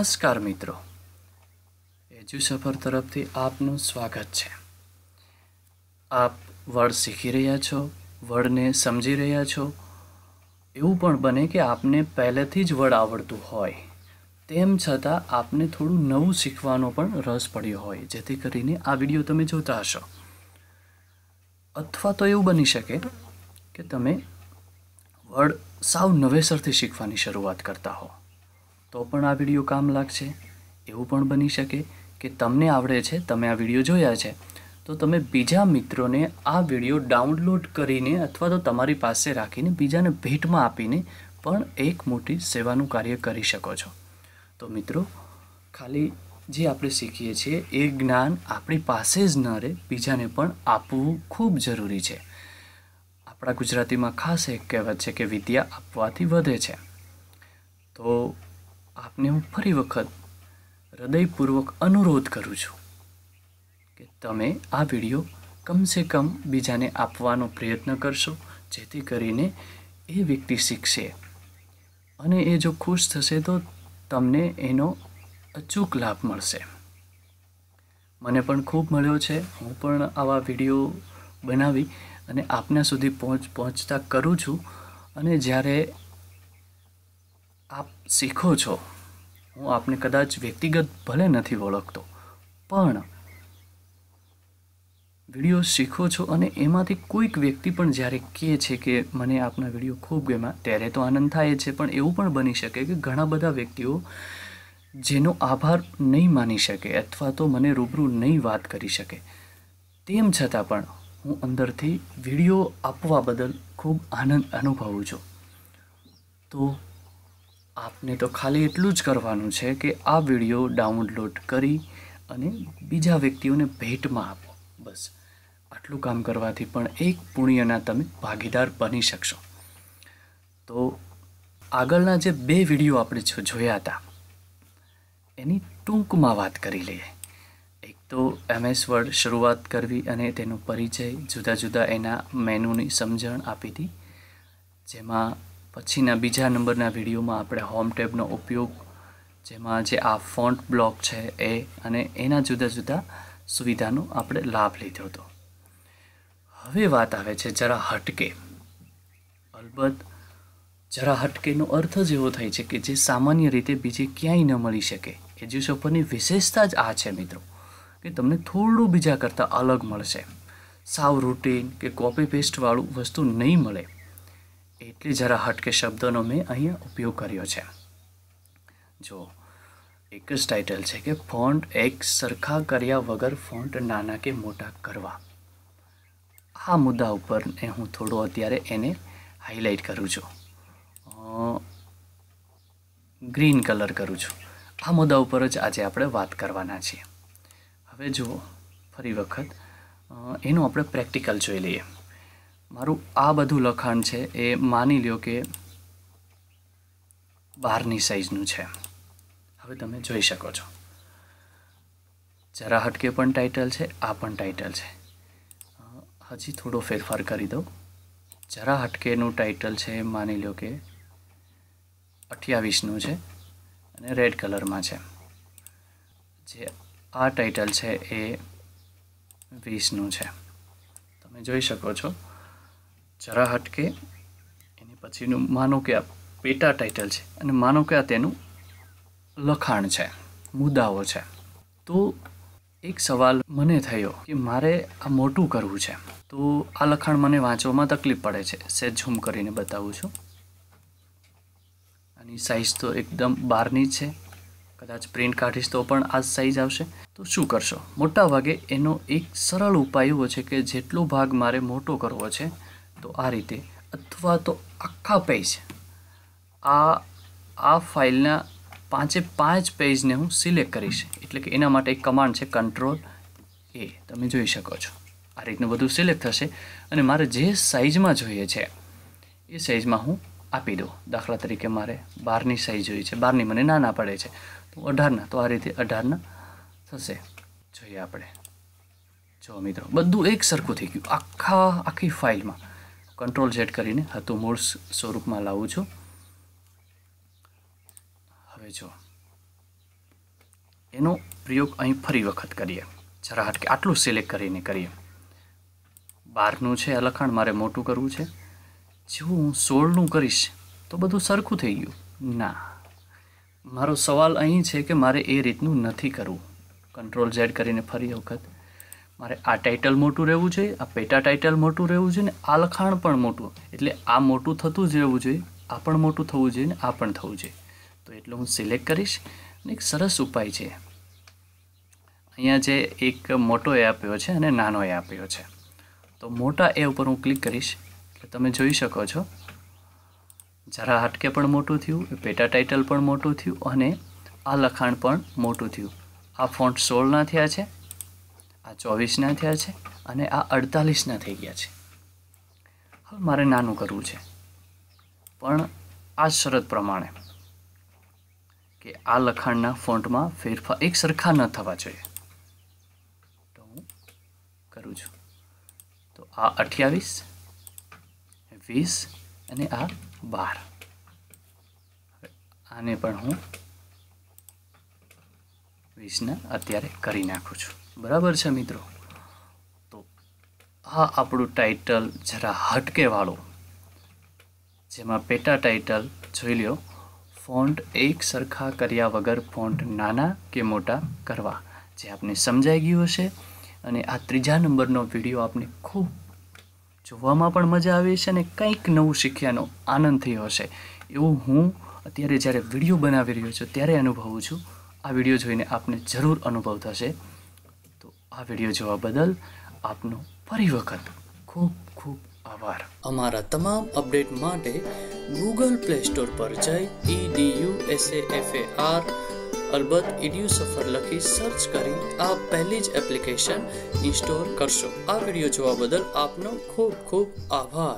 નમસ્કાર મિત્રો એજ્યુ સફર તરફથી આપનું સ્વાગત છે આપ વડ શીખી રહ્યા છો વડને સમજી રહ્યા છો એવું પણ બને કે આપને પહેલેથી જ વડ આવડતું હોય તેમ છતાં આપને થોડું નવું શીખવાનો પણ રસ પડ્યો હોય જેથી કરીને આ વિડીયો તમે જોતા હશો અથવા તો એવું બની શકે કે તમે વડ સાવ નવેસરથી શીખવાની શરૂઆત કરતા હો તો પણ આ વિડીયો કામ લાગશે એવું પણ બની શકે કે તમને આવડે છે તમે આ વિડીયો જોયા છે તો તમે બીજા મિત્રોને આ વિડીયો ડાઉનલોડ કરીને અથવા તો તમારી પાસે રાખીને બીજાને ભેટમાં આપીને પણ એક મોટી સેવાનું કાર્ય કરી શકો છો તો મિત્રો ખાલી જે આપણે શીખીએ છીએ એ જ્ઞાન આપણી પાસે જ ન રહે બીજાને પણ આપવું ખૂબ જરૂરી છે આપણા ગુજરાતીમાં ખાસ એક કહેવત છે કે વિદ્યા આપવાથી વધે છે તો આપને હું ફરી વખત હૃદયપૂર્વક અનુરોધ કરું છું કે તમે આ વિડીયો કમસે કમ બીજાને આપવાનો પ્રયત્ન કરશો જેથી કરીને એ વ્યક્તિ શીખશે અને એ જો ખુશ થશે તો તમને એનો અચૂક લાભ મળશે મને પણ ખૂબ મળ્યો છે હું પણ આવા વિડીયો બનાવી અને આપના સુધી પહોંચ પહોંચતા કરું છું અને જ્યારે આપ શીખો છો હું આપને કદાચ વ્યક્તિગત ભલે નથી ઓળખતો પણ વિડીયો શીખો છો અને એમાંથી કોઈક વ્યક્તિ પણ જ્યારે કહે છે કે મને આપના વિડીયો ખૂબ ગમ્યા ત્યારે તો આનંદ થાય છે પણ એવું પણ બની શકે કે ઘણા બધા વ્યક્તિઓ જેનો આભાર નહીં માની શકે અથવા તો મને રૂબરૂ નહીં વાત કરી શકે તેમ છતાં પણ હું અંદરથી વિડીયો આપવા બદલ ખૂબ આનંદ અનુભવું છું તો આપને તો ખાલી એટલું જ કરવાનું છે કે આ વિડીયો ડાઉનલોડ કરી અને બીજા વ્યક્તિઓને ભેટમાં આપો બસ આટલું કામ કરવાથી પણ એક પુણ્યના તમે ભાગીદાર બની શકશો તો આગળના જે બે વિડીયો આપણે જોયા હતા એની ટૂંકમાં વાત કરી લઈએ એક તો એમએસ વર્ડ શરૂઆત કરવી અને તેનો પરિચય જુદા જુદા એના મેનુની સમજણ આપી હતી જેમાં પછીના બીજા નંબરના વિડીયોમાં આપણે હોમ ટેબનો ઉપયોગ જેમાં જે આ ફોન્ટ બ્લોક છે એ અને એના જુદા જુદા સુવિધાનો આપણે લાભ લીધો હતો હવે વાત આવે છે જરા હટકે અલબત્ત જરા હટકેનો અર્થ જ એવો થાય છે કે જે સામાન્ય રીતે બીજે ક્યાંય ન મળી શકે એ જ્યુસ ઉપરની વિશેષતા જ આ છે મિત્રો કે તમને થોડું બીજા કરતાં અલગ મળશે સાવ રૂટીન કે કોપી પેસ્ટવાળું વસ્તુ નહીં મળે એટલી જરા હટકે શબ્દોનો મેં અહીંયા ઉપયોગ કર્યો છે જો એક જ ટાઇટલ છે કે ફોન્ટ એક સરખા કર્યા વગર ફોન્ટ નાના કે મોટા કરવા આ મુદ્દા ઉપર હું થોડો અત્યારે એને હાઇલાઇટ કરું છું ગ્રીન કલર કરું છું આ મુદ્દા ઉપર જ આજે આપણે વાત કરવાના છીએ હવે જુઓ ફરી વખત એનું આપણે પ્રેક્ટિકલ જોઈ લઈએ મારું આ બધું લખાણ છે એ માની લ્યો કે બારની સાઇઝનું છે હવે તમે જોઈ શકો છો જરા હટકે પણ ટાઇટલ છે આ પણ ટાઇટલ છે હજી થોડો ફેરફાર કરી દઉં જરા હટકેનું ટાઇટલ છે માની લો કે અઠ્યાવીસનું છે અને રેડ કલરમાં છે જે આ ટાઇટલ છે એ વીસનું છે તમે જોઈ શકો છો જરા હટકે એની પછીનું માનો કે આ પેટા ટાઇટલ છે અને માનો કે આ તેનું લખાણ છે મુદ્દાઓ છે તો એક સવાલ મને થયો કે મારે આ મોટું કરવું છે તો આ લખાણ મને વાંચવામાં તકલીફ પડે છે સેજ ઝૂમ કરીને બતાવું છું આની સાઇઝ તો એકદમ બહારની છે કદાચ પ્રિન્ટ કાઢીશ તો પણ આ સાઇઝ આવશે તો શું કરશો મોટા ભાગે એનો એક સરળ ઉપાય એવો છે કે જેટલો ભાગ મારે મોટો કરવો છે તો આ રીતે અથવા તો આખા પેજ આ આ ફાઇલના પાંચે પાંચ પેજને હું સિલેક્ટ કરીશ એટલે કે એના માટે એક કમાન્ડ છે કંટ્રોલ એ તમે જોઈ શકો છો આ રીતનું બધું સિલેક્ટ થશે અને મારે જે સાઇઝમાં જોઈએ છે એ સાઇઝમાં હું આપી દઉં દાખલા તરીકે મારે બારની સાઇઝ જોઈએ છે બારની મને નાના પડે છે તો અઢારના તો આ રીતે અઢારના થશે જોઈએ આપણે જો મિત્રો બધું એક સરખું થઈ ગયું આખા આખી ફાઇલમાં કંટ્રોલ ઝેડ કરીને હતું મૂળ સ્વરૂપમાં લાવું છું હવે જો એનો પ્રયોગ અહીં ફરી વખત કરીએ જરા હટકે આટલું સિલેક્ટ કરીને કરીએ બારનું છે આ લખાણ મારે મોટું કરવું છે જેવું હું સોળનું કરીશ તો બધું સરખું થઈ ગયું ના મારો સવાલ અહીં છે કે મારે એ રીતનું નથી કરવું કંટ્રોલ ઝેડ કરીને ફરી વખત મારે આ ટાઇટલ મોટું રહેવું જોઈએ આ પેટા ટાઇટલ મોટું રહેવું જોઈએ ને આ લખાણ પણ મોટું એટલે આ મોટું થતું જ રહેવું જોઈએ આ પણ મોટું થવું જોઈએ ને આ પણ થવું જોઈએ તો એટલે હું સિલેક્ટ કરીશ અને એક સરસ ઉપાય છે અહીંયા જે એક મોટો એ આપ્યો છે અને નાનો એ આપ્યો છે તો મોટા એ ઉપર હું ક્લિક કરીશ એટલે તમે જોઈ શકો છો જરા હાટકે પણ મોટું થયું પેટા ટાઇટલ પણ મોટું થયું અને આ લખાણ પણ મોટું થયું આ ફોન્ટ સોળના થયા છે આ ચોવીસના થયા છે અને આ અડતાલીસના થઈ ગયા છે હવે મારે નાનું કરવું છે પણ આ શરત પ્રમાણે કે આ લખાણના ફોન્ટમાં ફેરફાર એક સરખા ન થવા જોઈએ તો હું કરું છું તો આ અઠ્યાવીસ વીસ અને આ બાર આને પણ હું વીસના અત્યારે કરી નાખું છું બરાબર છે મિત્રો તો આ આપણું ટાઇટલ જરા હટકેવાળો જેમાં પેટા ટાઇટલ જોઈ લ્યો ફોન્ટ એક સરખા કર્યા વગર ફોન્ટ નાના કે મોટા કરવા જે આપને સમજાઈ ગયું હશે અને આ ત્રીજા નંબરનો વિડીયો આપને ખૂબ જોવામાં પણ મજા આવી હશે અને કંઈક નવું શીખ્યાનો આનંદ થયો હશે એવું હું અત્યારે જ્યારે વિડીયો બનાવી રહ્યો છું ત્યારે અનુભવું છું આ વિડીયો જોઈને આપને જરૂર અનુભવ થશે આ વિડીયો જોવા બદલ આપનો ફરી વખત ખૂબ ખૂબ આભાર અમારા તમામ અપડેટ માટે ગૂગલ પ્લે સ્ટોર પર જઈ E D U S A F A R અલબત્ત ઈડિયુ e સફર લખી સર્ચ કરી આ પહેલી જ એપ્લિકેશન ઇન્સ્ટોલ કરશો આ વિડીયો જોવા બદલ આપનો ખૂબ ખૂબ આભાર